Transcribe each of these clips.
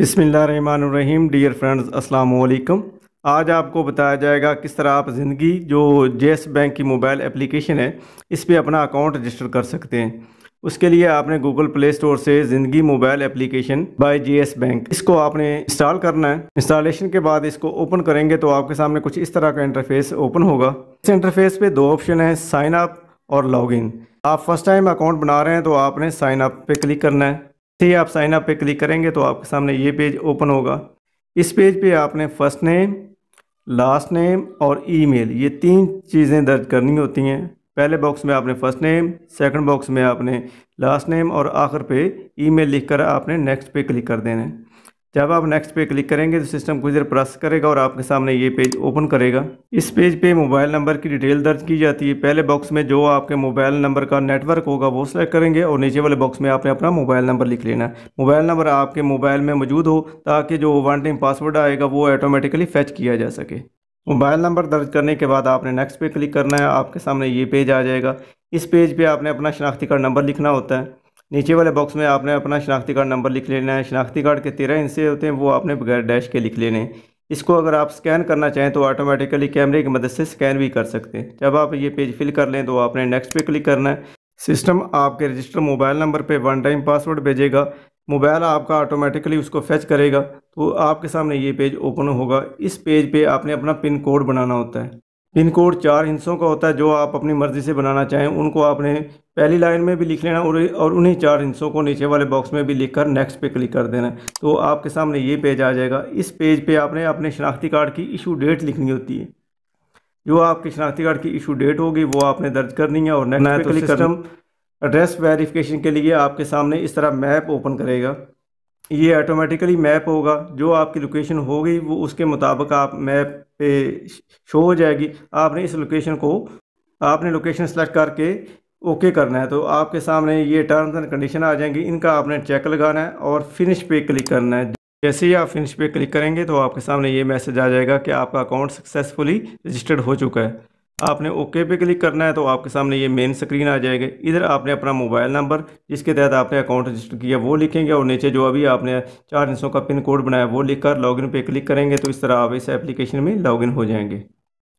बिसमीम dear friends अस्सलाम वालेकुम आज आपको बताया जाएगा किस तरह आप ज़िंदगी जो जेस बैंक की मोबाइल एप्लीकेशन है इस पर अपना अकाउंट रजिस्टर कर सकते हैं उसके लिए आपने गूगल प्ले स्टोर से Zindigi mobile application by GS bank इसको आपने इंस्टॉल करना है इंस्टॉलेशन के बाद इसको ओपन करेंगे तो आपके सामने कुछ इस तरह का इंटरफेस ओपन होगा इस इंटरफेस पे दो ऑप्शन है साइन अप और लॉगिन आप फर्स्ट टाइम अकाउंट बना रहे हैं तो आपने साइन अप पे क्लिक करना है ही आप साइनअप पे क्लिक करेंगे तो आपके सामने ये पेज ओपन होगा इस पेज पे आपने फर्स्ट नेम लास्ट नेम और ईमेल ये तीन चीज़ें दर्ज करनी होती हैं पहले बॉक्स में आपने फ़र्स्ट नेम सेकंड बॉक्स में आपने लास्ट नेम और आखिर पे ईमेल लिखकर आपने नेक्स्ट पे क्लिक कर देना है जब आप नेक्स्ट पे क्लिक करेंगे तो सिस्टम कुछ देर प्रेस करेगा और आपके सामने ये पेज ओपन करेगा इस पेज पे मोबाइल नंबर की डिटेल दर्ज की जाती है पहले बॉक्स में जो आपके मोबाइल नंबर का नेटवर्क होगा वो सिलेक्ट करेंगे और नीचे वाले बॉक्स में आपने अपना मोबाइल नंबर लिख लेना है मोबाइल नंबर आपके मोबाइल में मौजूद हो ताकि जो वन टाइम पासवर्ड आएगा वो ऑटोमेटिकली फैच किया जा सके मोबाइल नंबर दर्ज करने के बाद आपने नेक्स्ट पे क्लिक करना है आपके सामने ये पेज आ जाएगा इस पेज पर आपने अपना शनाख्ती कार्ड नंबर लिखना होता है नीचे वाले बॉक्स में आपने अपना शनाख्ती कार्ड नंबर लिख लेना है शनाख्ती कार्ड के तेरह हिस्से होते हैं वो आपने बगैर डैश के लिख लेने हैं इसको अगर आप स्कैन करना चाहें तो ऑटोमेटिकली कैमरे की मदद से स्कैन भी कर सकते हैं जब आप ये पेज फिल कर लें तो आपने नेक्स्ट पे क्लिक करना है सिस्टम आपके रजिस्टर मोबाइल नंबर पे वन टाइम पासवर्ड भेजेगा मोबाइल आपका ऑटोमेटिकली उसको फैच करेगा तो आपके सामने ये पेज ओपन होगा इस पेज पे आपने अपना पिन कोड बनाना होता है पिन कोड चार हिंसों का होता है जो आप अपनी मर्ज़ी से बनाना चाहें उनको आपने पहली लाइन में भी लिख लेना और और उन्हीं चार हिंसों को नीचे वाले बॉक्स में भी लिखकर नेक्स्ट पे क्लिक कर देना तो आपके सामने ये पेज आ जाएगा इस पेज पे आपने अपने शनाख्ती कार्ड की इशू डेट लिखनी होती है जो आपके शनाख्ती कार्ड की इशू डेट होगी वो आपने दर्ज करनी है और नेक्स्ट पे तो क्लिक कर एड्रेस वेरिफिकेशन के लिए आपके सामने इस तरह मैप ओपन करेगा ये ऑटोमेटिकली मैप होगा जो आपकी लोकेशन होगी वो उसके मुताबिक आप मैप पे शो हो जाएगी आपने इस लोकेशन को आपने लोकेशन सेलेक्ट करके ओके करना है तो आपके सामने ये टर्म्स एंड कंडीशन आ जाएंगी इनका आपने चेक लगाना है और फिनिश पे क्लिक करना है जैसे ही आप फिनिश पे क्लिक करेंगे तो आपके सामने ये मैसेज आ जाएगा कि आपका अकाउंट सक्सेसफुली रजिस्टर्ड हो चुका है आपने ओके पे क्लिक करना है तो आपके सामने ये मेन स्क्रीन आ जाएगी इधर आपने अपना मोबाइल नंबर जिसके तहत आपने अकाउंट रजिस्टर किया वो लिखेंगे और नीचे जो अभी आपने चार हिस्सों का पिन कोड बनाया वो लिखकर लॉगिन पे क्लिक करेंगे तो इस तरह आप इस एप्लीकेशन में लॉगिन हो जाएंगे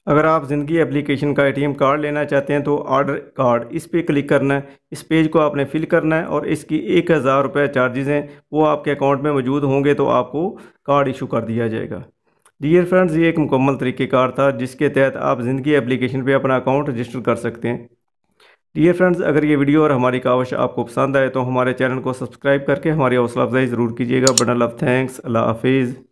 अगर आप ज़िंदगी एप्लीकेशन का एटीएम कार्ड लेना चाहते हैं तो आर्डर कार्ड इस पर क्लिक करना है इस पेज को आपने फिल करना है और इसकी एक हज़ार रुपये चार्जेज़ हैं वो आपके अकाउंट में मौजूद होंगे तो आपको कार्ड इशू कर दिया जाएगा डियर फ्रेंड्स ये एक मुकम्मल तरीक़ेकार था जिसके तहत आप ज़िंदगी एप्लीकेशन पे अपना अकाउंट रजिस्टर कर सकते हैं डियर फ्रेंड्स अगर ये वीडियो और हमारी कावश आपको पसंद आए तो हमारे चैनल को सब्सक्राइब करके हमारी हौसला अफजाई ज़रूर कीजिएगा बडल लव थैंक्स अल्लाह हाफिज़